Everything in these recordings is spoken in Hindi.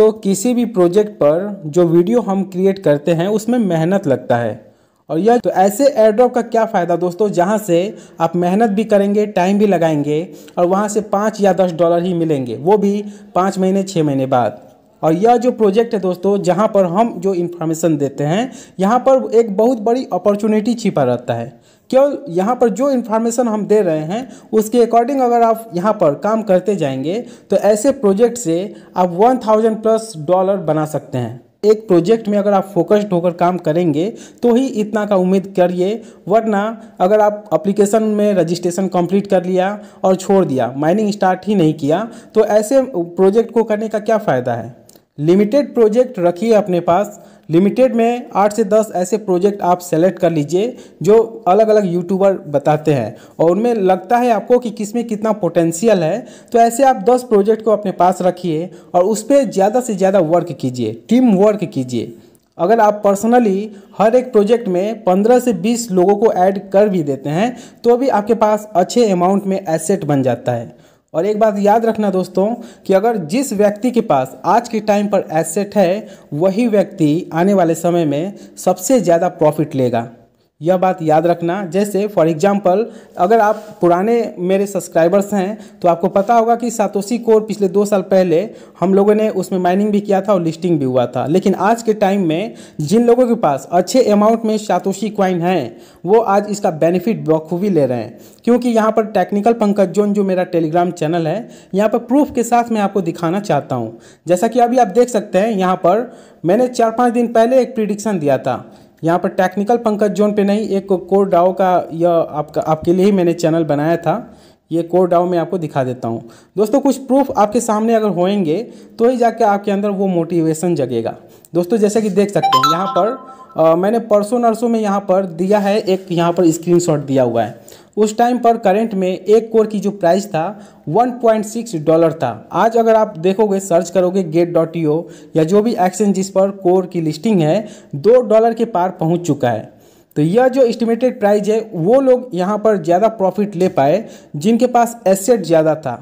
दोस्तों किसी भी प्रोजेक्ट पर जो वीडियो हम क्रिएट करते हैं उसमें मेहनत लगता है और यह तो ऐसे एयरड्रॉप का क्या फ़ायदा दोस्तों जहाँ से आप मेहनत भी करेंगे टाइम भी लगाएंगे और वहाँ से पाँच या दस डॉलर ही मिलेंगे वो भी पाँच महीने छः महीने बाद और यह जो प्रोजेक्ट है दोस्तों जहाँ पर हम जो इन्फॉर्मेशन देते हैं यहाँ पर एक बहुत बड़ी अपॉर्चुनिटी छिपा रहता है केवल यहाँ पर जो इन्फॉर्मेशन हम दे रहे हैं उसके अकॉर्डिंग अगर आप यहाँ पर काम करते जाएंगे तो ऐसे प्रोजेक्ट से आप वन थाउजेंड प्लस डॉलर बना सकते हैं एक प्रोजेक्ट में अगर आप फोकस्ड होकर काम करेंगे तो ही इतना का उम्मीद करिए वरना अगर आप एप्लीकेशन में रजिस्ट्रेशन कंप्लीट कर लिया और छोड़ दिया माइनिंग स्टार्ट ही नहीं किया तो ऐसे प्रोजेक्ट को करने का क्या फ़ायदा है लिमिटेड प्रोजेक्ट रखिए अपने पास लिमिटेड में आठ से दस ऐसे प्रोजेक्ट आप सेलेक्ट कर लीजिए जो अलग अलग यूट्यूबर बताते हैं और उनमें लगता है आपको कि किस में कितना पोटेंशियल है तो ऐसे आप दस प्रोजेक्ट को अपने पास रखिए और उस पर ज़्यादा से ज़्यादा वर्क कीजिए टीम वर्क कीजिए अगर आप पर्सनली हर एक प्रोजेक्ट में 15 से 20 लोगों को ऐड कर भी देते हैं तो भी आपके पास अच्छे अमाउंट में एसेट बन जाता है और एक बात याद रखना दोस्तों कि अगर जिस व्यक्ति के पास आज के टाइम पर एसेट है वही व्यक्ति आने वाले समय में सबसे ज़्यादा प्रॉफिट लेगा यह बात याद रखना जैसे फॉर एग्जांपल अगर आप पुराने मेरे सब्सक्राइबर्स हैं तो आपको पता होगा कि सातोशी कोर पिछले दो साल पहले हम लोगों ने उसमें माइनिंग भी किया था और लिस्टिंग भी हुआ था लेकिन आज के टाइम में जिन लोगों के पास अच्छे अमाउंट में सातोशी क्वाइन हैं वो आज इसका बेनिफिट बखूबी ले रहे हैं क्योंकि यहाँ पर टेक्निकल पंकज जोन जो मेरा टेलीग्राम चैनल है यहाँ पर प्रूफ के साथ मैं आपको दिखाना चाहता हूँ जैसा कि अभी आप देख सकते हैं यहाँ पर मैंने चार पाँच दिन पहले एक प्रिडिक्शन दिया था यहाँ पर टेक्निकल पंकज जोन पे नहीं एक कोर डाओ का यह आपका आपके लिए ही मैंने चैनल बनाया था ये कोड डाउ मैं आपको दिखा देता हूँ दोस्तों कुछ प्रूफ आपके सामने अगर होएंगे तो ही जाके आपके अंदर वो मोटिवेशन जगेगा दोस्तों जैसे कि देख सकते हैं यहाँ पर आ, मैंने परसों नरसों में यहाँ पर दिया है एक यहाँ पर स्क्रीनशॉट दिया हुआ है उस टाइम पर करंट में एक कोर की जो प्राइस था 1.6 डॉलर था आज अगर आप देखोगे सर्च करोगे गेट डॉट या जो भी एक्सचेंज जिस पर कोर की लिस्टिंग है दो डॉलर के पार पहुंच चुका है तो यह जो एस्टिमेटेड प्राइस है वो लोग यहाँ पर ज़्यादा प्रॉफिट ले पाए जिनके पास एसेट ज़्यादा था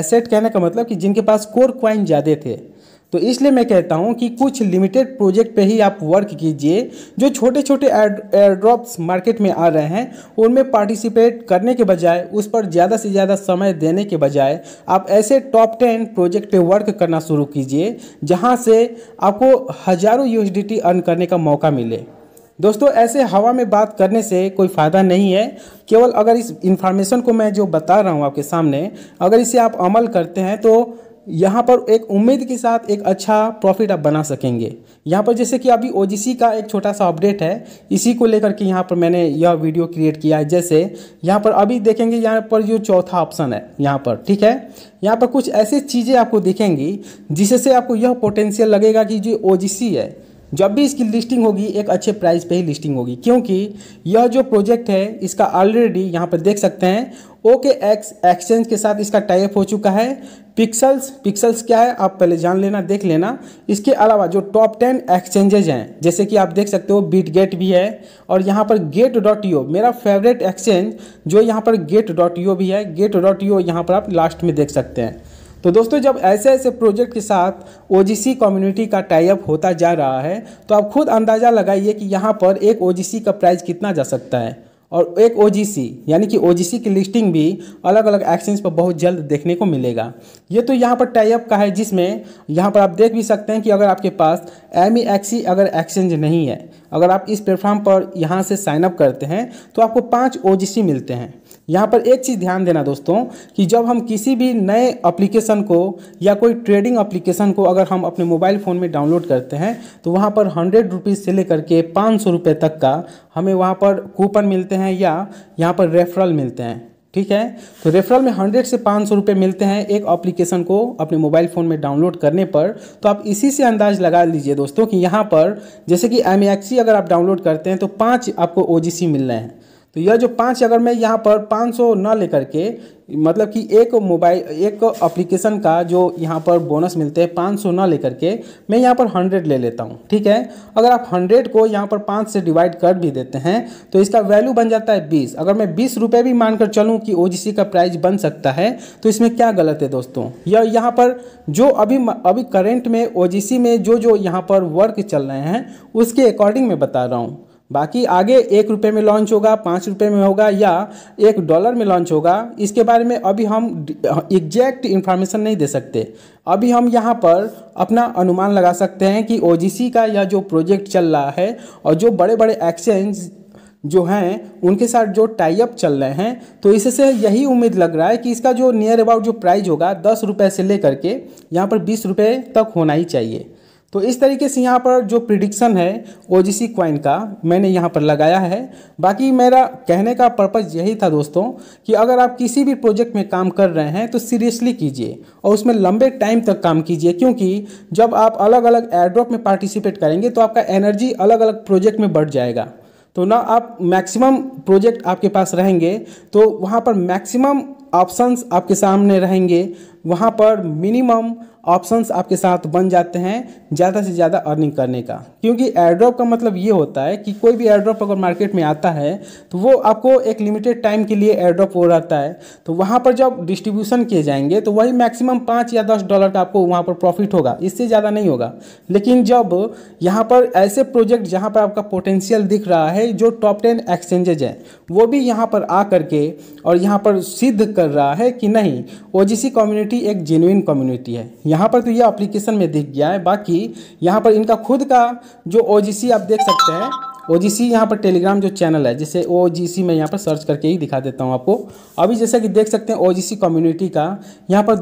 एसेट कहने का मतलब कि जिनके पास कोर क्वाइन ज़्यादा थे तो इसलिए मैं कहता हूँ कि कुछ लिमिटेड प्रोजेक्ट पे ही आप वर्क कीजिए जो छोटे छोटे एयर ड्रॉप्स मार्केट में आ रहे हैं उनमें पार्टिसिपेट करने के बजाय उस पर ज़्यादा से ज़्यादा समय देने के बजाय आप ऐसे टॉप टेन प्रोजेक्ट पे वर्क करना शुरू कीजिए जहाँ से आपको हज़ारों यूएसडीटी अर्न करने का मौका मिले दोस्तों ऐसे हवा में बात करने से कोई फ़ायदा नहीं है केवल अगर इस इन्फॉर्मेशन को मैं जो बता रहा हूँ आपके सामने अगर इसे आप अमल करते हैं तो यहाँ पर एक उम्मीद के साथ एक अच्छा प्रॉफिट आप बना सकेंगे यहाँ पर जैसे कि अभी ओ का एक छोटा सा अपडेट है इसी को लेकर के यहाँ पर मैंने यह वीडियो क्रिएट किया है जैसे यहाँ पर अभी देखेंगे यहाँ पर जो चौथा ऑप्शन है यहाँ पर ठीक है यहाँ पर कुछ ऐसी चीज़ें आपको दिखेंगी जिससे आपको यह पोटेंशियल लगेगा कि जो ओ है जब भी इसकी लिस्टिंग होगी एक अच्छे प्राइस पे ही लिस्टिंग होगी क्योंकि यह जो प्रोजेक्ट है इसका ऑलरेडी यहाँ पर देख सकते हैं ओके एक्स एक्सचेंज के साथ इसका टाइप हो चुका है पिक्सल्स पिक्सल्स क्या है आप पहले जान लेना देख लेना इसके अलावा जो टॉप टेन एक्सचेंजेज हैं जैसे कि आप देख सकते हो बीट गेट भी है और यहाँ पर गेट डॉट यो मेरा फेवरेट एक्सचेंज जो यहाँ पर गेट डॉट यो भी है गेट डॉट यो यहाँ पर आप लास्ट में देख सकते हैं तो दोस्तों जब ऐसे ऐसे प्रोजेक्ट के साथ ओ कम्युनिटी का टाइप होता जा रहा है तो आप खुद अंदाज़ा लगाइए कि यहाँ पर एक ओ का प्राइस कितना जा सकता है और एक ओ यानी कि ओ की लिस्टिंग भी अलग अलग एक्सचेंज पर बहुत जल्द देखने को मिलेगा ये तो यहाँ पर टाइप का है जिसमें यहाँ पर आप देख भी सकते हैं कि अगर आपके पास एम एक्सी e e अगर एक्सचेंज नहीं है अगर आप इस प्लेटफॉर्म पर यहाँ से साइनअप करते हैं तो आपको पाँच ओ मिलते हैं यहाँ पर एक चीज़ ध्यान देना दोस्तों कि जब हम किसी भी नए एप्लीकेशन को या कोई ट्रेडिंग एप्लीकेशन को अगर हम अपने मोबाइल फ़ोन में डाउनलोड करते हैं तो वहाँ पर हंड्रेड रुपीज़ से लेकर के पाँच सौ रुपये तक का हमें वहाँ पर कूपन मिलते हैं या यहाँ पर रेफरल मिलते हैं ठीक है तो रेफरल में हंड्रेड से पाँच सौ रुपये मिलते हैं एक एप्लीकेशन को अपने मोबाइल फ़ोन में डाउनलोड करने पर तो आप इसी से अंदाज लगा लीजिए दोस्तों कि यहाँ पर जैसे कि एम अगर आप डाउनलोड करते हैं तो पाँच आपको ओ मिल रहे हैं तो यह जो पाँच अगर मैं यहाँ पर पाँच सौ न लेकर के मतलब कि एक मोबाइल एक अप्लीकेशन का जो यहाँ पर बोनस मिलते हैं पाँच सौ न लेकर के मैं यहाँ पर हंड्रेड ले लेता हूँ ठीक है अगर आप हंड्रेड को यहाँ पर पाँच से डिवाइड कर भी देते हैं तो इसका वैल्यू बन जाता है बीस अगर मैं बीस रुपये भी मानकर चलूँ कि ओ का प्राइस बन सकता है तो इसमें क्या गलत है दोस्तों यह यहाँ पर जो अभी अभी करेंट में ओ में जो जो यहाँ पर वर्क चल रहे हैं उसके अकॉर्डिंग मैं बता रहा हूँ बाकी आगे एक रुपये में लॉन्च होगा पाँच रुपये में होगा या एक डॉलर में लॉन्च होगा इसके बारे में अभी हम एग्जैक्ट इन्फॉर्मेशन नहीं दे सकते अभी हम यहाँ पर अपना अनुमान लगा सकते हैं कि ओ का यह जो प्रोजेक्ट चल रहा है और जो बड़े बड़े एक्सचेंज जो हैं उनके साथ जो टाइप चल रहे हैं तो इससे यही उम्मीद लग रहा है कि इसका जो नियर अबाउट जो प्राइस होगा दस रुपये से लेकर के यहाँ पर बीस रुपये तक होना ही चाहिए तो इस तरीके से यहाँ पर जो प्रिडिक्शन है ओ जी का मैंने यहाँ पर लगाया है बाकी मेरा कहने का पर्पज़ यही था दोस्तों कि अगर आप किसी भी प्रोजेक्ट में काम कर रहे हैं तो सीरियसली कीजिए और उसमें लंबे टाइम तक काम कीजिए क्योंकि जब आप अलग अलग एड्रॉप में पार्टिसिपेट करेंगे तो आपका एनर्जी अलग अलग प्रोजेक्ट में बढ़ जाएगा तो ना आप मैक्सिमम प्रोजेक्ट आपके पास रहेंगे तो वहाँ पर मैक्सिमम ऑप्शंस आपके सामने रहेंगे वहाँ पर मिनिमम ऑप्शंस आपके साथ बन जाते हैं ज़्यादा से ज़्यादा अर्निंग करने का क्योंकि एयरड्रॉप का मतलब ये होता है कि कोई भी एयरड्रॉप अगर मार्केट में आता है तो वो आपको एक लिमिटेड टाइम के लिए एयरड्रॉप हो रहता है तो वहाँ पर जब डिस्ट्रीब्यूशन किए जाएंगे तो वही मैक्सिमम पाँच या दस डॉलर का आपको वहाँ पर प्रॉफिट होगा इससे ज़्यादा नहीं होगा लेकिन जब यहाँ पर ऐसे प्रोजेक्ट जहाँ पर आपका पोटेंशियल दिख रहा है जो टॉप टेन एक्सचेंजेज हैं वो भी यहाँ पर आ करके और यहाँ पर सिद्ध कर रहा है कि नहीं ओ कम्युनिटी एक जेन्यून कम्युनिटी है यहाँ पर तो ये एप्लीकेशन में दिख गया है बाकी यहाँ पर इनका खुद का जो ओ आप देख सकते हैं ओ जी सी यहाँ पर टेलीग्राम जो चैनल है जिसे ओ जी सी मैं यहाँ पर सर्च करके ही दिखा देता हूँ आपको अभी जैसा कि देख सकते हैं ओ जी सी कम्युनिटी का यहाँ पर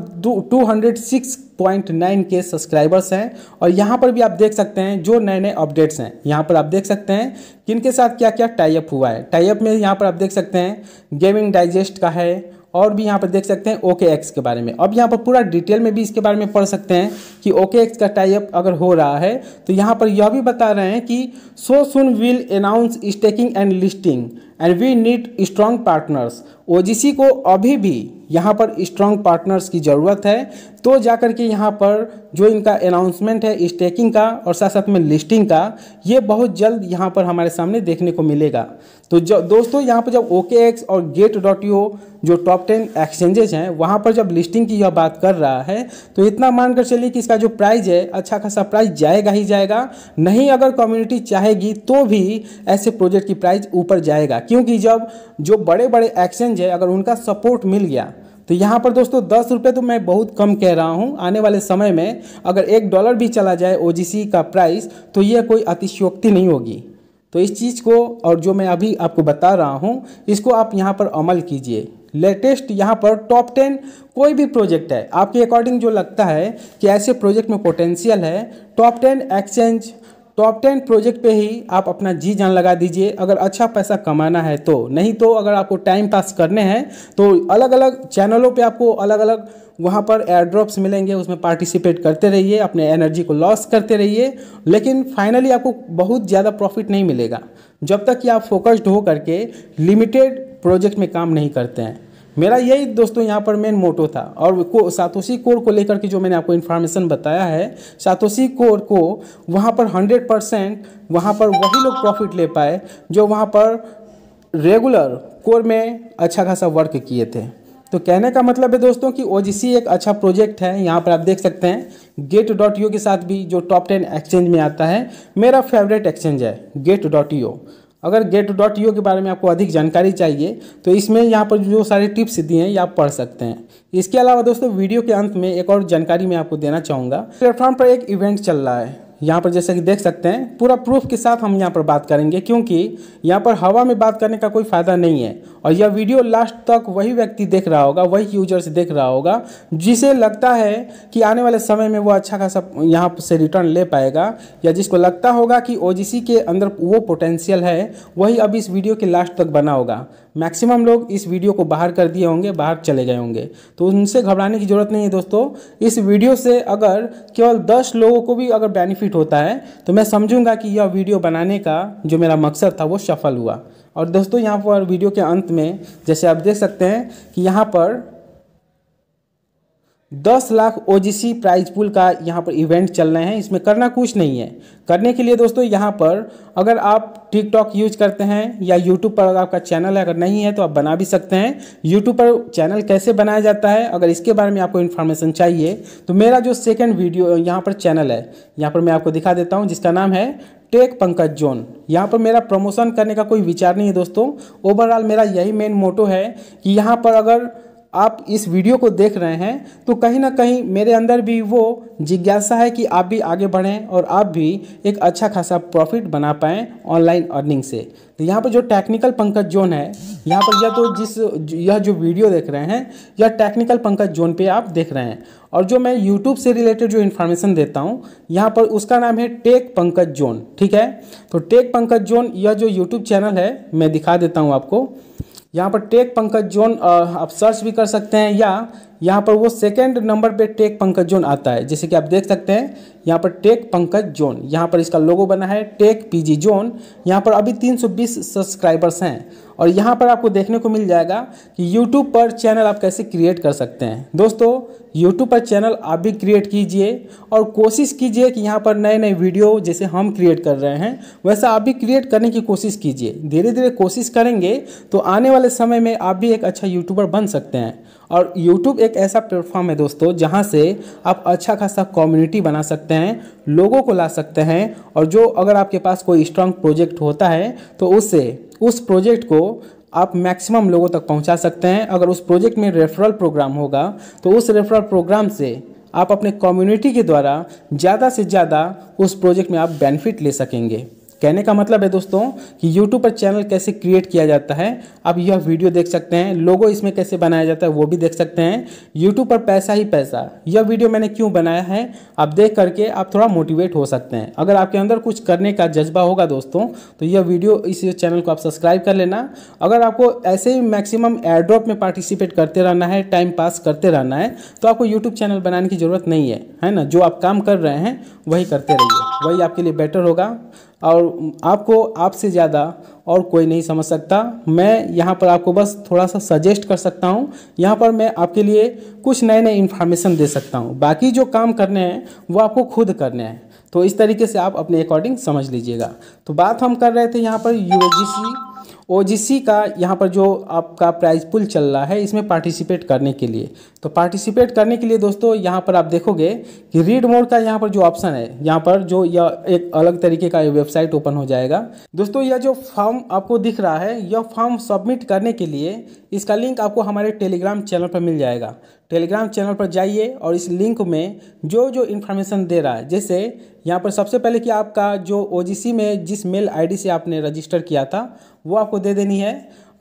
two hundred six point nine के सब्सक्राइबर्स हैं और यहाँ पर भी आप देख सकते हैं जो नए नए अपडेट्स हैं यहाँ पर आप देख सकते हैं किन के साथ क्या क्या टाइप हुआ है टाइप में यहाँ पर आप देख सकते हैं गेमिंग डाइजेस्ट का है और भी यहाँ पर देख सकते हैं ओके एक्स के बारे में अब यहाँ पर पूरा डिटेल में भी इसके बारे में पढ़ सकते हैं कि ओके एक्स का टाइप अगर हो रहा है तो यहाँ पर यह भी बता रहे हैं कि so Sun will announce staking and listing and we need strong partners ओ को अभी भी यहाँ पर स्ट्रॉन्ग पार्टनर्स की ज़रूरत है तो जा कर के यहाँ पर जो इनका अनाउंसमेंट है स्टेकिंग का और साथ साथ में लिस्टिंग का ये बहुत जल्द यहाँ पर हमारे सामने देखने को मिलेगा तो जब दोस्तों यहाँ पर जब ओके एक्स और गेट डॉट यू जो टॉप टेन एक्सचेंजेज हैं वहाँ पर जब लिस्टिंग की यह बात कर रहा है तो इतना मान कर चलिए कि इसका जो प्राइज़ है अच्छा खासा प्राइस जाएगा ही जाएगा नहीं अगर कम्युनिटी चाहेगी तो भी ऐसे प्रोजेक्ट की प्राइस ऊपर जाएगा क्योंकि जब जो बड़े बड़े एक्सचेंज है अगर उनका सपोर्ट मिल गया तो यहाँ पर दोस्तों दस रुपये तो मैं बहुत कम कह रहा हूँ आने वाले समय में अगर एक डॉलर भी चला जाए ओ का प्राइस तो यह कोई अतिशयोक्ति नहीं होगी तो इस चीज़ को और जो मैं अभी आपको बता रहा हूँ इसको आप यहाँ पर अमल कीजिए लेटेस्ट यहाँ पर टॉप टेन कोई भी प्रोजेक्ट है आपके अकॉर्डिंग जो लगता है कि ऐसे प्रोजेक्ट में पोटेंशियल है top ten exchange top ten project पे ही आप अपना जी जान लगा दीजिए अगर अच्छा पैसा कमाना है तो नहीं तो अगर आपको टाइम पास करने हैं तो अलग अलग चैनलों पे आपको अलग अलग वहाँ पर एयर ड्रॉप्स मिलेंगे उसमें पार्टिसिपेट करते रहिए अपने एनर्जी को लॉस करते रहिए लेकिन फाइनली आपको बहुत ज़्यादा प्रॉफिट नहीं मिलेगा जब तक कि आप फोकस्ड हो करके लिमिटेड प्रोजेक्ट में काम नहीं करते हैं मेरा यही दोस्तों यहाँ पर मेन मोटो था और को सातोशी कोर को लेकर के जो मैंने आपको इन्फॉर्मेशन बताया है सातोशी कोर को वहाँ पर हंड्रेड परसेंट वहाँ पर वही लोग प्रॉफिट ले पाए जो वहाँ पर रेगुलर कोर में अच्छा खासा वर्क किए थे तो कहने का मतलब है दोस्तों कि ओ एक अच्छा प्रोजेक्ट है यहाँ पर आप देख सकते हैं गेट डॉट के साथ भी जो टॉप टेन एक्सचेंज में आता है मेरा फेवरेट एक्सचेंज है गेट डॉट अगर गेट डॉट यू के बारे में आपको अधिक जानकारी चाहिए तो इसमें यहाँ पर जो सारे टिप्स दिए हैं ये आप पढ़ सकते हैं इसके अलावा दोस्तों वीडियो के अंत में एक और जानकारी मैं आपको देना चाहूँगा प्लेटफॉर्म पर एक इवेंट चल रहा है यहाँ पर जैसे कि देख सकते हैं पूरा प्रूफ के साथ हम यहाँ पर बात करेंगे क्योंकि यहाँ पर हवा में बात करने का कोई फ़ायदा नहीं है और यह वीडियो लास्ट तक वही व्यक्ति देख रहा होगा वही यूजर्स देख रहा होगा जिसे लगता है कि आने वाले समय में वो अच्छा खासा यहाँ से रिटर्न ले पाएगा या जिसको लगता होगा कि ओ के अंदर वो पोटेंशियल है वही अब इस वीडियो के लास्ट तक बना होगा मैक्सिमम लोग इस वीडियो को बाहर कर दिए होंगे बाहर चले गए होंगे तो उनसे घबराने की ज़रूरत नहीं है दोस्तों इस वीडियो से अगर केवल दस लोगों को भी अगर बेनिफिट होता है तो मैं समझूंगा कि यह वीडियो बनाने का जो मेरा मकसद था वो सफल हुआ और दोस्तों यहाँ पर वीडियो के अंत में जैसे आप देख सकते हैं कि यहाँ पर दस lakh O G prize pool का यहाँ पर इवेंट चल रहे हैं इसमें करना कुछ नहीं है करने के लिए दोस्तों यहाँ पर अगर आप टिकटॉक यूज करते हैं या यूट्यूब पर अगर आपका चैनल है अगर नहीं है तो आप बना भी सकते हैं यूट्यूब पर चैनल कैसे बनाया जाता है अगर इसके बारे में आपको इन्फॉर्मेशन चाहिए तो मेरा जो सेकेंड वीडियो यहाँ पर चैनल है यहाँ पर मैं आपको दिखा देता हूँ जिसका नाम है टेक पंकज जोन यहाँ पर मेरा प्रमोशन करने का कोई विचार नहीं है दोस्तों ओवरऑल मेरा यही मेन मोटो है कि यहाँ पर अगर आप इस वीडियो को देख रहे हैं तो कहीं ना कहीं मेरे अंदर भी वो जिज्ञासा है कि आप भी आगे बढ़ें और आप भी एक अच्छा खासा प्रॉफिट बना पाएँ ऑनलाइन अर्निंग से तो यहाँ पर जो टेक्निकल पंकज जोन है यहाँ पर या तो जिस यह जो वीडियो देख रहे हैं यह टेक्निकल पंकज जोन पे आप देख रहे हैं और जो मैं यूट्यूब से रिलेटेड जो इन्फॉर्मेशन देता हूँ यहाँ पर उसका नाम है टेक पंकज जोन ठीक है तो टेक पंकज जोन यह जो यूट्यूब चैनल है मैं दिखा देता हूँ आपको यहाँ पर टेक पंकज जोन आप सर्च भी कर सकते हैं या यहाँ पर वो सेकेंड नंबर पे टेक पंकज जोन आता है जैसे कि आप देख सकते हैं यहाँ पर टेक पंकज जोन यहाँ पर इसका लोगो बना है टेक पीजी जोन यहाँ पर अभी 320 सब्सक्राइबर्स हैं और यहाँ पर आपको देखने को मिल जाएगा कि यूट्यूब पर चैनल आप कैसे क्रिएट कर सकते हैं दोस्तों यूट्यूब पर चैनल आप भी क्रिएट कीजिए और कोशिश कीजिए कि यहाँ पर नए नए वीडियो जैसे हम क्रिएट कर रहे हैं वैसा आप भी क्रिएट करने की कोशिश कीजिए धीरे धीरे कोशिश करेंगे तो आने वाले समय में आप भी एक अच्छा यूट्यूबर बन सकते हैं और यूट्यूब एक ऐसा प्लेटफॉर्म है दोस्तों जहाँ से आप अच्छा खासा कम्युनिटी बना सकते हैं लोगों को ला सकते हैं और जो अगर आपके पास कोई स्ट्रांग प्रोजेक्ट होता है तो उससे उस प्रोजेक्ट को आप मैक्सिमम लोगों तक पहुंचा सकते हैं अगर उस प्रोजेक्ट में रेफरल प्रोग्राम होगा तो उस रेफरल प्रोग्राम से आप अपने कम्युनिटी के द्वारा ज़्यादा से ज़्यादा उस प्रोजेक्ट में आप बेनिफिट ले सकेंगे कहने का मतलब है दोस्तों कि YouTube पर चैनल कैसे क्रिएट किया जाता है आप यह वीडियो देख सकते हैं लोगो इसमें कैसे बनाया जाता है वो भी देख सकते हैं YouTube पर पैसा ही पैसा यह वीडियो मैंने क्यों बनाया है आप देख करके आप थोड़ा मोटिवेट हो सकते हैं अगर आपके अंदर कुछ करने का जज्बा होगा दोस्तों तो यह वीडियो इस चैनल को आप सब्सक्राइब कर लेना अगर आपको ऐसे ही मैक्सिमम एड्रॉप में पार्टिसिपेट करते रहना है टाइम पास करते रहना है तो आपको यूट्यूब चैनल बनाने की ज़रूरत नहीं है है ना जो आप काम कर रहे हैं वही करते रहिए वही आपके लिए बेटर होगा और आपको आपसे ज़्यादा और कोई नहीं समझ सकता मैं यहाँ पर आपको बस थोड़ा सा सजेस्ट कर सकता हूँ यहाँ पर मैं आपके लिए कुछ नए नए इन्फॉर्मेशन दे सकता हूँ बाकी जो काम करने हैं वो आपको खुद करने हैं तो इस तरीके से आप अपने अकॉर्डिंग समझ लीजिएगा तो बात हम कर रहे थे यहाँ पर यू ओ का यहाँ पर जो आपका प्राइज पुल चल रहा है इसमें पार्टिसिपेट करने के लिए तो पार्टिसिपेट करने के लिए दोस्तों यहाँ पर आप देखोगे कि रीड मोड का यहाँ पर जो ऑप्शन है यहाँ पर जो यह एक अलग तरीके का वेबसाइट ओपन हो जाएगा दोस्तों यह जो फॉर्म आपको दिख रहा है यह फॉर्म सबमिट करने के लिए इसका लिंक आपको हमारे टेलीग्राम चैनल पर मिल जाएगा टेलीग्राम चैनल पर जाइए और इस लिंक में जो जो इन्फॉर्मेशन दे रहा है जैसे यहाँ पर सबसे पहले कि आपका जो ओ में जिस मेल आईडी से आपने रजिस्टर किया था वो आपको दे देनी है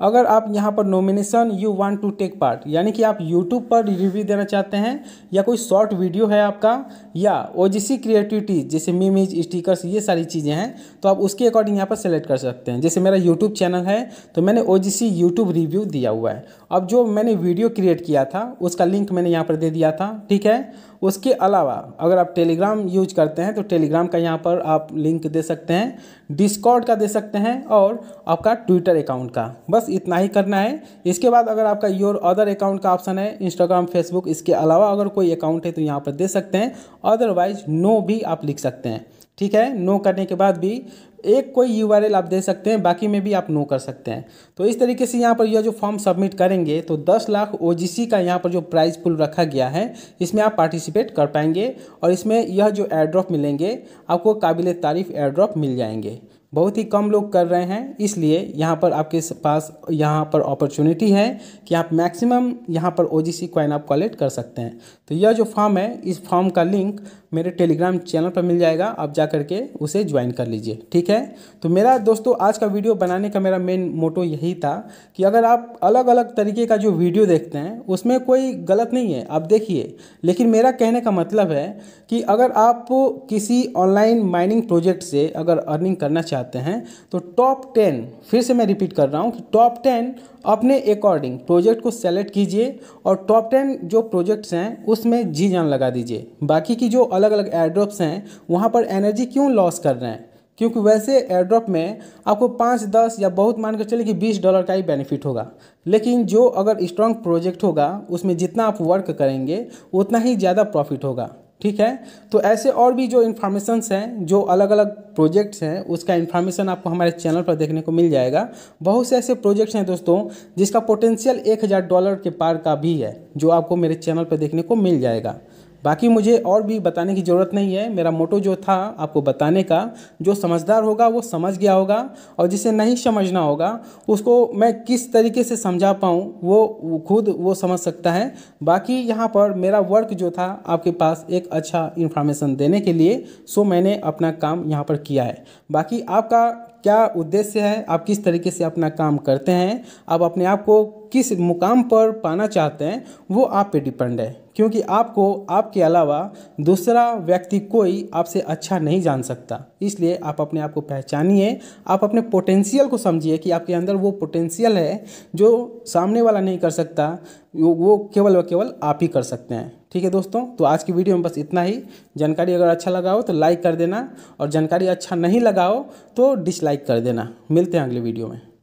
अगर आप यहाँ पर nomination you want to take part यानी कि आप यूट्यूब पर रिव्यू देना चाहते हैं या कोई शॉर्ट वीडियो है आपका या ओ जी क्रिएटिविटी जैसे मीमीज स्टिकर्स ये सारी चीज़ें हैं तो आप उसके अकॉर्डिंग यहाँ पर सेलेक्ट कर सकते हैं जैसे मेरा यूट्यूब चैनल है तो मैंने ओ जी यूट्यूब रिव्यू दिया हुआ है अब जो मैंने वीडियो क्रिएट किया था उसका लिंक मैंने यहाँ पर दे दिया था ठीक है उसके अलावा अगर आप टेलीग्राम यूज करते हैं तो टेलीग्राम का यहाँ पर आप लिंक दे सकते हैं डिस्कॉर्ड का दे सकते हैं और आपका ट्विटर अकाउंट का बस इतना ही करना है इसके बाद अगर आपका योर अदर अकाउंट का ऑप्शन है इंस्टाग्राम फेसबुक इसके अलावा अगर कोई अकाउंट है तो यहाँ पर दे सकते हैं अदरवाइज नो भी आप लिख सकते हैं ठीक है नो करने के बाद भी एक कोई यू आप दे सकते हैं बाकी में भी आप नो कर सकते हैं तो इस तरीके से यहाँ पर यह जो फॉर्म सबमिट करेंगे तो 10 लाख ओ का यहाँ पर जो प्राइज पुल रखा गया है इसमें आप पार्टिसिपेट कर पाएंगे और इसमें यह जो एयर ड्रॉप मिलेंगे आपको काबिल तारीफ़ एयर ड्रॉप मिल जाएंगे बहुत ही कम लोग कर रहे हैं इसलिए यहाँ पर आपके पास यहाँ पर अपॉर्चुनिटी है कि आप मैक्सिमम यहाँ पर ओ जी कॉइन आप कलेक्ट कर सकते हैं तो यह जो फॉर्म है इस फॉर्म का लिंक मेरे टेलीग्राम चैनल पर मिल जाएगा आप जा करके उसे ज्वाइन कर लीजिए ठीक है तो मेरा दोस्तों आज का वीडियो बनाने का मेरा मेन मोटो यही था कि अगर आप अलग अलग तरीके का जो वीडियो देखते हैं उसमें कोई गलत नहीं है आप देखिए लेकिन मेरा कहने का मतलब है कि अगर आप किसी ऑनलाइन माइनिंग प्रोजेक्ट से अगर अर्निंग करना चाहते हैं तो टॉप टेन फिर से मैं रिपीट कर रहा हूँ कि टॉप टेन अपने अकॉर्डिंग प्रोजेक्ट को सेलेक्ट कीजिए और टॉप टेन जो प्रोजेक्ट्स हैं उसमें जी जान लगा दीजिए बाकी की जो अलग अलग एड्रॉप्स हैं वहाँ पर एनर्जी क्यों लॉस कर रहे हैं क्योंकि वैसे एयरड्रॉप में आपको पाँच दस या बहुत मान कर चले कि बीस डॉलर का ही बेनिफिट होगा लेकिन जो अगर स्ट्रांग प्रोजेक्ट होगा उसमें जितना आप वर्क करेंगे उतना ही ज़्यादा प्रॉफिट होगा ठीक है तो ऐसे और भी जो इन्फॉर्मेशंस हैं जो अलग अलग प्रोजेक्ट्स हैं उसका इन्फॉर्मेशन आपको हमारे चैनल पर देखने को मिल जाएगा बहुत से ऐसे प्रोजेक्ट्स हैं दोस्तों जिसका पोटेंशियल एक हज़ार डॉलर के पार का भी है जो आपको मेरे चैनल पर देखने को मिल जाएगा बाकी मुझे और भी बताने की ज़रूरत नहीं है मेरा मोटो जो था आपको बताने का जो समझदार होगा वो समझ गया होगा और जिसे नहीं समझना होगा उसको मैं किस तरीके से समझा पाऊँ वो खुद वो समझ सकता है बाकी यहाँ पर मेरा वर्क जो था आपके पास एक अच्छा इन्फॉर्मेशन देने के लिए सो मैंने अपना काम यहाँ पर किया है बाकी आपका क्या उद्देश्य है आप किस तरीके से अपना काम करते हैं आप अपने आप को किस मुकाम पर पाना चाहते हैं वो आप पे डिपेंड है क्योंकि आपको आपके अलावा दूसरा व्यक्ति कोई आपसे अच्छा नहीं जान सकता इसलिए आप अपने आप को पहचानिए आप अपने पोटेंशियल को समझिए कि आपके अंदर वो पोटेंशियल है जो सामने वाला नहीं कर सकता वो केवल व केवल आप ही कर सकते हैं ठीक है दोस्तों तो आज की वीडियो में बस इतना ही जानकारी अगर अच्छा लगा हो तो लाइक कर देना और जानकारी अच्छा नहीं लगा हो तो डिसलाइक कर देना मिलते हैं अगले वीडियो में